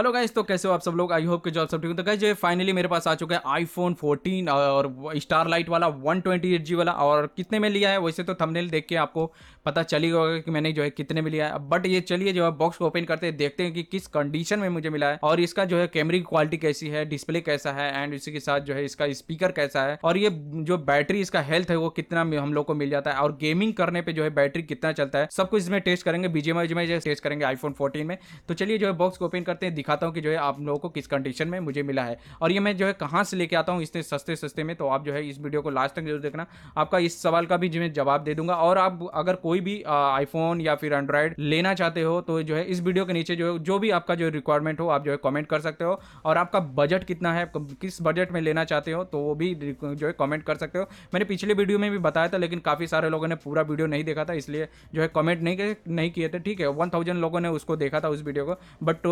hello guys तो कैसे हो आप सब लोग आई होप के जो आप सब ठीक हो तो फाइनली मेरे पास आ चुका है आईफोन 14 और स्टार लाइट वाला वन जी वाला और कितने में लिया है वैसे तो थंबनेल देख के आपको पता चली होगा कि मैंने जो है कितने में लिया है बट ये चलिए जो है बॉक्स को ओपन करते हैं देखते हैं कि किस कंडीशन में मुझे मिला है और इसका जो है कैमरे की क्वालिटी कैसी है डिस्प्ले कैसा है एंड इसी के साथ जो है इसका स्पीकर कैसा है और ये जो बैटरी इसका हेल्थ है वो कितना हम लोग को मिल जाता है और गेमिंग करने पर जो है बैटरी कितना चलता है सब कुछ इसमें टेस्ट करेंगे बीजेम टेस्ट करेंगे आईफोन फोर्टीन में तो चलिए जो है बॉक्स को ओपन करते हैं दिखाता हूँ कि जो है आप लोगों को किस कंडीशन में मुझे मिला है और ये मैं जो है कहाँ से लेके आता हूँ इतने सस्ते सस्ते में तो आप जो है इस वीडियो को लास्ट तक जरूर देखना आपका इस सवाल का भी मैं जवाब दे दूंगा और आप अगर कोई भी आईफोन या फिर एंड्रॉयड लेना चाहते हो तो जो है इस वीडियो के नीचे जो जो भी आपका जो रिक्वायरमेंट हो आप जो है कॉमेंट कर सकते हो और आपका बजट कितना है किस बजट में लेना चाहते हो तो वो भी जो है कॉमेंट कर सकते हो मैंने पिछले वीडियो में भी बताया था लेकिन काफ़ी सारे लोगों ने पूरा वीडियो नहीं देखा था इसलिए जो है कॉमेंट नहीं नहीं किए थे ठीक है वन लोगों ने उसको देखा था उस वीडियो को बट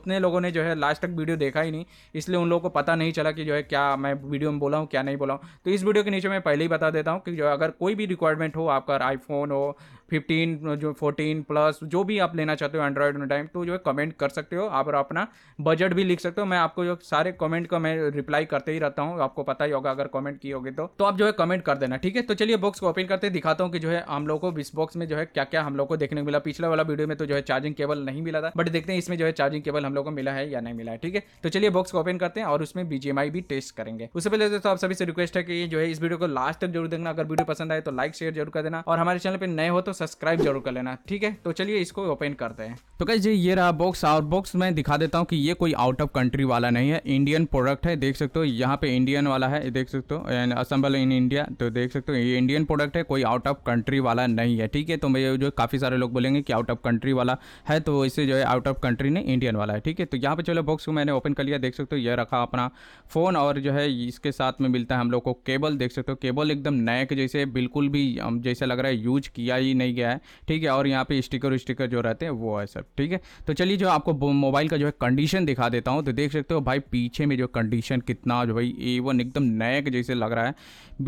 उतने लोगों ने जो है लास्ट तक वीडियो देखा ही नहीं इसलिए उन लोगों को पता नहीं चला कि जो है क्या मैं वीडियो में बोला हूँ क्या नहीं बोला हूँ तो इस वीडियो के नीचे मैं पहले ही बता देता हूँ कि जो अगर कोई भी रिक्वायरमेंट हो आपका आईफोन हो फिफ्टीन जो फोर्टीन प्लस जो भी आप लेना चाहते हो एंड्रॉयड में टाइम तो जो है कमेंट कर सकते हो आप और अपना बजट भी लिख सकते हो मैं आपको जो सारे कमेंट का मैं रिप्लाई करते ही रहता हूँ आपको पता ही होगा अगर कमेंट की होगी तो तो आप जो है कमेंट कर देना ठीक है तो चलिए बॉक्स को ओपन करते दिखाता हूँ कि जो है हम लोग को इस बॉक्स में जो है क्या क्या हम लोग को देखने को मिला पिछला वाला वीडियो में तो जो है चार्जिंग केबल नहीं मिला था बट देखते हैं इसमें जो है चार्जिंग केबल हम लोग को मिला है या नहीं मिला है ठीक है तो चलिए बॉक्स को ओपन करते हैं और उसमें बीजेएमआई भी टेस्ट करेंगे उससे पहले दोस्तों आप सभी से रिक्वेस्ट है कि जो है इस वीडियो को लास्ट तक जरूर देखना अगर वीडियो पसंद आए तो लाइक शेयर जरूर कर देना और हमारे चैनल पर नए हो तो सब्सक्राइब जरूर कर लेना ठीक है तो चलिए इसको ओपन करते हैं तो कहीं जी ये रहा बॉक्स और बॉक्स मैं दिखा देता हूँ कि ये कोई आउट ऑफ कंट्री वाला नहीं है इंडियन प्रोडक्ट है देख सकते हो यहाँ पे इंडियन वाला है देख सकते हो एंड असम्बल इन इंडिया तो देख सकते हो ये इंडियन प्रोडक्ट है कोई आउट ऑफ कंट्री वाला नहीं है ठीक है तो मैं जो काफ़ी सारे लोग बोलेंगे कि आउट ऑफ कंट्री वाला है तो इसे जो है आउट ऑफ कंट्री नहीं इंडियन वाला है ठीक है तो यहाँ पर चलो बॉक्स को मैंने ओपन कर लिया देख सकते हो यह रखा अपना फ़ोन और जो है इसके साथ में मिलता है हम लोग को केबल देख सकते हो केबल एकदम नए के जैसे बिल्कुल भी जैसा लग रहा है यूज किया ही नहीं नहीं गया है ठीक है और यहाँ पे स्टिकर स्टिकर जो रहते हैं वो है सब ठीक है तो चलिए जो आपको मोबाइल का जो है कंडीशन दिखा देता हूँ तो देख सकते हो भाई पीछे में जो कंडीशन कितना जो भाई ए वन एकदम नए के जैसे लग रहा है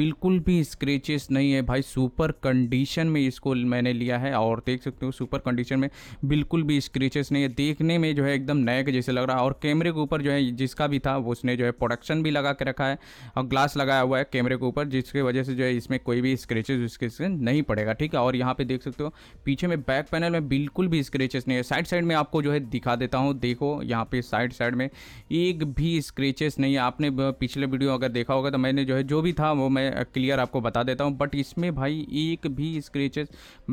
बिल्कुल भी स्क्रेचेस नहीं है भाई सुपर कंडीशन में इसको मैंने लिया है और देख सकते हो सुपर कंडीशन में बिल्कुल भी स्क्रेचेस नहीं है देखने में जो है एकदम नए के जैसे लग रहा है और कैमरे के ऊपर जो है जिसका भी था उसने जो है प्रोडक्शन भी लगा के रखा है और ग्लास लगाया हुआ है कैमरे के ऊपर जिसकी वजह से जो है इसमें कोई भी स्क्रेचेज उसके नहीं पड़ेगा ठीक है और यहाँ पे देख सकते हो पीछे में बैक पैनल में बिल्कुल भी स्क्रेचेस नहीं है साइड साइड में आपको जो है दिखा देता हूँ देखो यहाँ पे साइड साइड में एक भी स्क्रेचेस नहीं है आपने पिछले वीडियो अगर देखा होगा तो मैंने जो है जो भी था वो मैं क्लियर आपको बता देता हूँ बट इसमें भाई एक भी स्क्रेचेस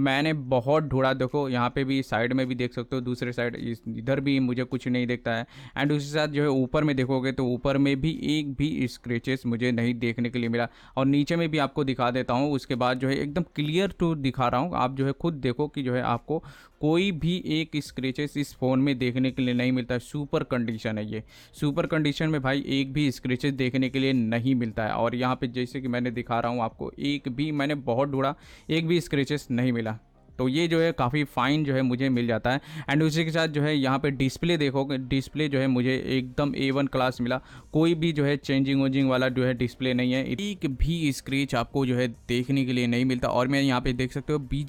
मैंने बहुत ढूंढा देखो यहाँ पे भी साइड में भी देख सकते हो दूसरे साइड इधर भी मुझे कुछ नहीं देखता है एंड उसके साथ जो है ऊपर में देखोगे तो ऊपर में भी एक भी स्क्रेचेस मुझे नहीं देखने के लिए मिला और नीचे में भी आपको दिखा देता हूँ उसके बाद जो है एकदम क्लियर टू दिखा रहा हूँ आप आप जो है खुद देखो कि जो है आपको कोई भी एक स्क्रेचेस इस फ़ोन में देखने के लिए नहीं मिलता है सुपर कंडीशन है ये सुपर कंडीशन में भाई एक भी स्क्रेचेस देखने के लिए नहीं मिलता है और यहाँ पे जैसे कि मैंने दिखा रहा हूँ आपको एक भी मैंने बहुत ढूंढा एक भी स्क्रेचेस नहीं मिला तो ये जो है काफ़ी फ़ाइन जो है मुझे मिल जाता है एंड उसी के साथ जो है यहाँ पे डिस्प्ले देखोगे डिस्प्ले जो है मुझे एकदम ए वन क्लास मिला कोई भी जो है चेंजिंग वेंजिंग वाला जो है डिस्प्ले नहीं है एक भी स्क्रीच आपको जो है देखने के लिए नहीं मिलता और मैं यहाँ पे देख सकते हो बी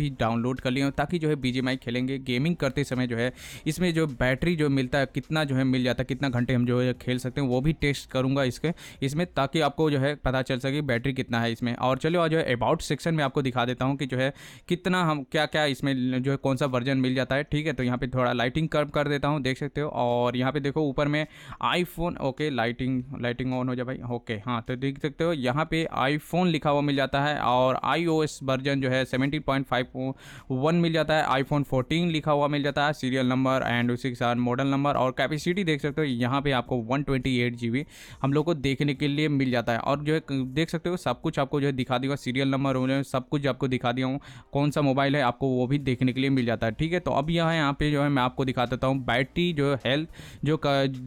भी डाउनलोड कर लिया हूँ ताकि जो है बी खेलेंगे गेमिंग करते समय जो है इसमें जो बैटरी जो मिलता है कितना जो है मिल जाता है कितना घंटे हम जो है खेल सकते हैं वो भी टेस्ट करूँगा इसके इसमें ताकि आपको जो है पता चल सके बैटरी कितना है इसमें और चलो जो है अबाउट सेक्शन में आपको दिखा देता हूँ कि जो है कितना देखना हम क्या क्या इसमें जो है कौन सा वर्जन मिल जाता है ठीक है तो यहाँ पे थोड़ा लाइटिंग कर्व कर देता हूँ देख सकते हो और यहाँ पे देखो ऊपर में iPhone okay lighting lighting on हो जाए भाई ओके हाँ तो देख सकते हो यहाँ पे आईफोन लिखा हुआ मिल जाता है और आई वर्जन जो है सेवेंटीन मिल जाता है आई फोन लिखा हुआ मिल जाता है सीरियल नंबर एंड उसी के साथ मॉडल नंबर और कैपेसिटी देख सकते हो यहाँ पर आपको वन ट्वेंटी हम लोग को देखने के लिए मिल जाता है और जो है देख सकते हो सब कुछ आपको जो है दिखा दिया सीरियल नंबर सब कुछ आपको दिखा दिया हूँ कौन सा मोबाइल है आपको वो भी देखने के लिए मिल जाता है ठीक है तो अब यह यहाँ पे जो है मैं आपको दिखा देता हूँ बैटरी जो हेल्थ जो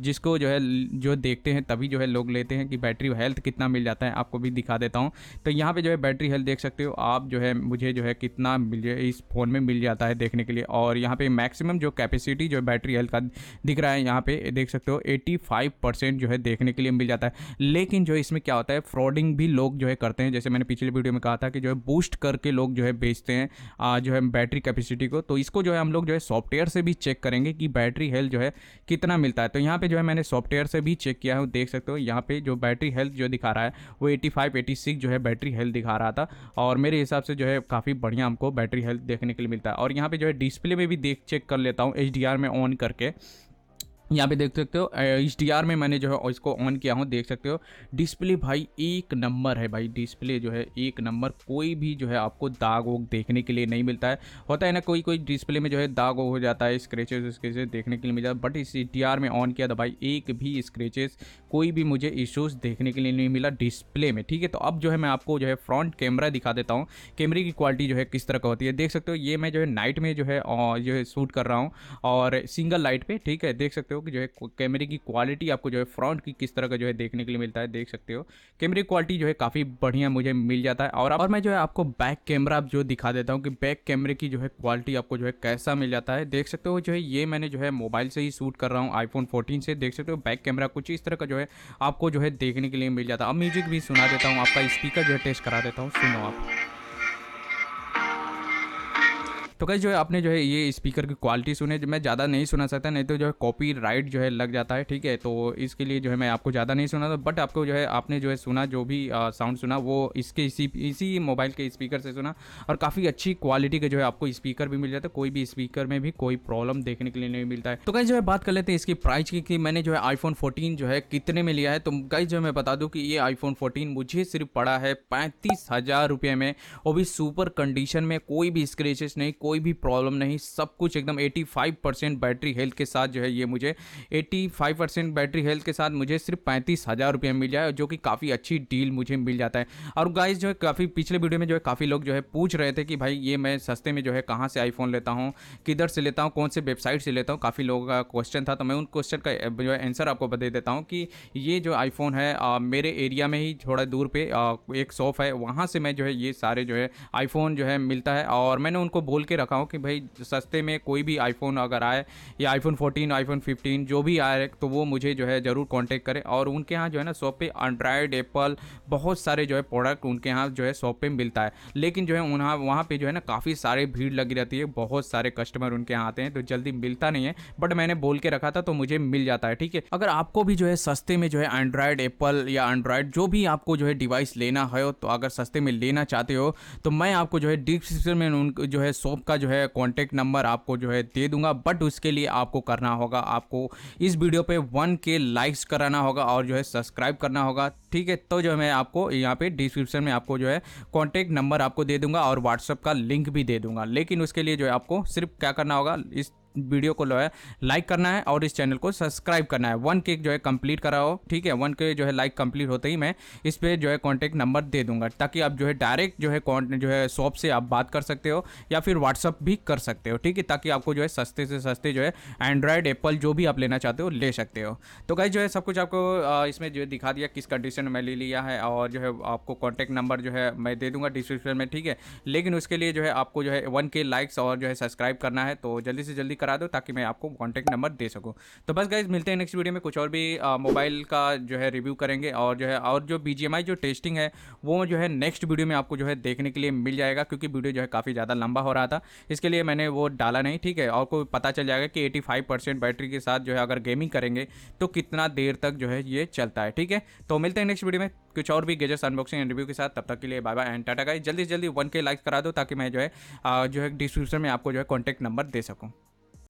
जिसको जो है जो देखते हैं तभी जो है लोग लेते हैं कि बैटरी हेल्थ कितना मिल जाता है आपको भी दिखा देता हूँ तो यहाँ पर जो है बैटरी हेल्थ देख सकते हो आप जो है मुझे जो है कितना इस फ़ोन में मिल जाता है देखने के लिए और यहाँ पर मैक्सिमम जो कैपेसिटी जो बैटरी हेल्थ का दिख रहा है यहाँ पर देख सकते हो एटी जो है देखने के लिए मिल जाता है लेकिन जो इसमें क्या होता है फ्रॉडिंग भी लोग जो है करते हैं जैसे मैंने पिछले वीडियो में कहा था कि जो है बूस्ट करके लोग जो है बेचते हैं जो है बैटरी कैपेसिटी को तो इसको जो है हम लोग जो है सॉफ्टवेयर से भी चेक करेंगे कि बैटरी हेल्थ जो है कितना मिलता है तो यहाँ पे जो है मैंने सॉफ्टवेयर से भी चेक किया है देख सकते हो यहाँ पे जो बैटरी हेल्थ जो दिखा रहा है वो एटी फाइव जो है बैटरी हेल्थ दिखा रहा था और मेरे हिसाब से जो है काफ़ी बढ़िया हमको बैटरी हेल्थ देखने के लिए मिलता है और यहाँ पर जो है डिस्प्ले में भी देख चेक कर लेता हूँ एच में ऑन करके यहाँ पे देख सकते हो एच में मैंने जो है इसको ऑन किया हूँ देख सकते हो डिस्प्ले भाई एक नंबर है भाई डिस्प्ले जो है एक नंबर कोई भी जो है आपको दाग वोग देखने के लिए नहीं मिलता है होता है ना कोई कोई डिस्प्ले में जो है दाग हो जाता है स्क्रेचेस स्क्रेचेस देखने के लिए मिल जाता है बट इस एच में ऑन किया था भाई एक भी स्क्रेचेस कोई भी मुझे इश्यूज़ देखने के लिए नहीं मिला डिस्प्ले में ठीक है तो अब जो है मैं आपको जो है फ्रंट कैमरा दिखा देता हूँ कैमरे की क्वालिटी जो है किस तरह का होती है देख सकते हो ये मैं जो है नाइट में जो है जो है शूट कर रहा हूँ और सिंगल लाइट पर ठीक है देख सकते हो कि जो है कैमरे की क्वालिटी आपको जो है फ्रंट की किस तरह का जो है देखने के लिए मिलता है देख सकते हो कैमरे की क्वालिटी जो है काफ़ी बढ़िया मुझे मिल जाता है और और मैं जो है आपको बैक कैमरा जो दिखा देता हूँ कि बैक कैमरे की जो है क्वालिटी आपको जो है कैसा मिल जाता है देख सकते हो जो है ये मैंने जो है मोबाइल से ही शूट कर रहा हूँ आईफोन 14 से देख सकते हो बैक कैमरा कुछ इस तरह का जो है है आपको जो है देखने के लिए मिल जाता अब म्यूजिक भी सुना देता हूँ आपका स्पीकर जो है टेस्ट करा देता हूँ सुनो आप तो कहीं जो है आपने जो है ये स्पीकर की क्वालिटी सुने मैं ज़्यादा नहीं सुना सकता नहीं तो जो है कॉपी राइट जो है लग जाता है ठीक है तो इसके लिए जो है मैं आपको ज़्यादा नहीं सुना था बट आपको जो है आपने जो है सुना जो भी साउंड सुना वो इसके इसी इसी मोबाइल के स्पीकर से सुना और काफ़ी अच्छी क्वालिटी का जो है आपको स्पीकर भी मिल जाता है कोई भी स्पीकर में भी कोई प्रॉब्लम देखने के लिए नहीं मिलता है तो कहीं जो है बात कर लेते हैं इसकी प्राइस की कि मैंने जो है आईफोन फोर्टीन जो है कितने में लिया है तो कहीं जो मैं बता दूं कि ये आईफोन फोर्टीन मुझे सिर्फ पड़ा है पैंतीस हज़ार रुपये में वो भी सुपर कंडीशन में कोई भी स्क्रेचेस नहीं कोई कोई भी प्रॉब्लम नहीं सब कुछ एकदम 85 परसेंट बैटरी हेल्थ के साथ जो है ये मुझे 85 परसेंट बैटरी हेल्थ के साथ मुझे सिर्फ पैंतीस हज़ार रुपये मिल जाए जो कि काफ़ी अच्छी डील मुझे मिल जाता है और गाइज जो है काफ़ी पिछले वीडियो में जो है काफ़ी लोग जो है पूछ रहे थे कि भाई ये मैं सस्ते में जो है कहाँ से आईफोन लेता हूँ किधर से लेता हूँ कौन से वेबसाइट से लेता हूँ काफ़ी लोगों का क्वेश्चन था तो मैं उन क्वेश्चन का जो है आंसर आपको बता देता हूँ कि ये जो आईफोन है आ, मेरे एरिया में ही थोड़ा दूर पे आ, एक शॉप है वहाँ से मैं जो है ये सारे जो है आईफोन जो है मिलता है और मैंने उनको बोल के रखा हूँ कि भाई सस्ते में कोई भी आईफोन अगर आए या आईफोन 14 आईफोन 15 जो भी आए तो वो मुझे जो है ज़रूर कॉन्टेक्ट करें और उनके यहाँ जो है ना शॉप पे एंड्रॉयड एप्पल बहुत सारे जो है प्रोडक्ट उनके यहाँ जो है शॉप पे मिलता है लेकिन जो है वहाँ वहाँ पर जो है ना काफ़ी सारे भीड़ लगी रहती है बहुत सारे कस्टमर उनके यहाँ आते हैं तो जल्दी मिलता नहीं है बट मैंने बोल के रखा था तो मुझे मिल जाता है ठीक है अगर आपको भी जो है सस्ते में जो है एंड्रॉयड एप्पल या एंड्रॉयड जो भी आपको जो है डिवाइस लेना है तो अगर सस्ते में लेना चाहते हो तो मैं आपको जो है डिस्क्रिप्शन में उन जो है शॉप का जो है कॉन्टैक्ट नंबर आपको जो है दे दूंगा बट उसके लिए आपको करना होगा आपको इस वीडियो पे वन के लाइक्स कराना होगा और जो है सब्सक्राइब करना होगा ठीक है तो जो है मैं आपको यहाँ पे डिस्क्रिप्शन में आपको जो है कॉन्टैक्ट नंबर आपको दे दूंगा और व्हाट्सअप का लिंक भी दे दूंगा लेकिन उसके लिए जो है आपको सिर्फ क्या करना होगा इस वीडियो को लाइक करना है और इस चैनल को सब्सक्राइब करना है वन के जो है कंप्लीट कराओ ठीक है वन के जो है लाइक कंप्लीट होते ही मैं इस पर जो है कॉन्टैक्ट नंबर दे दूंगा ताकि आप जो है डायरेक्ट जो है जो है शॉप से आप बात कर सकते हो या फिर व्हाट्सअप भी कर सकते हो ठीक है ताकि आपको जो है सस्ते से सस्ते जो है एंड्रॉयड एप्पल जो भी आप लेना चाहते हो ले सकते हो तो गाइज जो है सब कुछ आपको इसमें जो है दिखा दिया किस कंडीशन में ले लिया है और जो है आपको कॉन्टैक्ट नंबर जो है मैं दे दूंगा डिस्क्रिप्शन में ठीक है लेकिन उसके लिए जो है आपको जो है वन के लाइक्स और जो है सब्सक्राइब करना है तो जल्दी से जल्दी करा दो ताकि मैं आपको कॉन्टैक्ट नंबर दे सकूँ तो बस गाइज मिलते हैं नेक्स्ट वीडियो में कुछ और भी मोबाइल का जो है रिव्यू करेंगे और जो है और जो बी जो टेस्टिंग है वो जो है नेक्स्ट वीडियो में आपको जो है देखने के लिए मिल जाएगा क्योंकि वीडियो जो है काफ़ी ज़्यादा लंबा हो रहा था इसके लिए मैंने वो डाला नहीं ठीक है और को पता चल जाएगा कि एटी बैटरी के साथ जो है अगर गेमिंग करेंगे तो कितना देर तक जो है ये चलता है ठीक है तो मिलते हैं नेक्स्ट वीडियो में कुछ और भी गेजेस अनबॉक्सिंग एंड रिव्यू के साथ तब तक के लिए बाय बाय एंड टाटा का जल्दी जल्दी वन के लाइक करा दो ताकि मैं जो है जो है डिस्क्रिप्शन में आपको जो है कॉन्टैक्ट नंबर दे सकूँ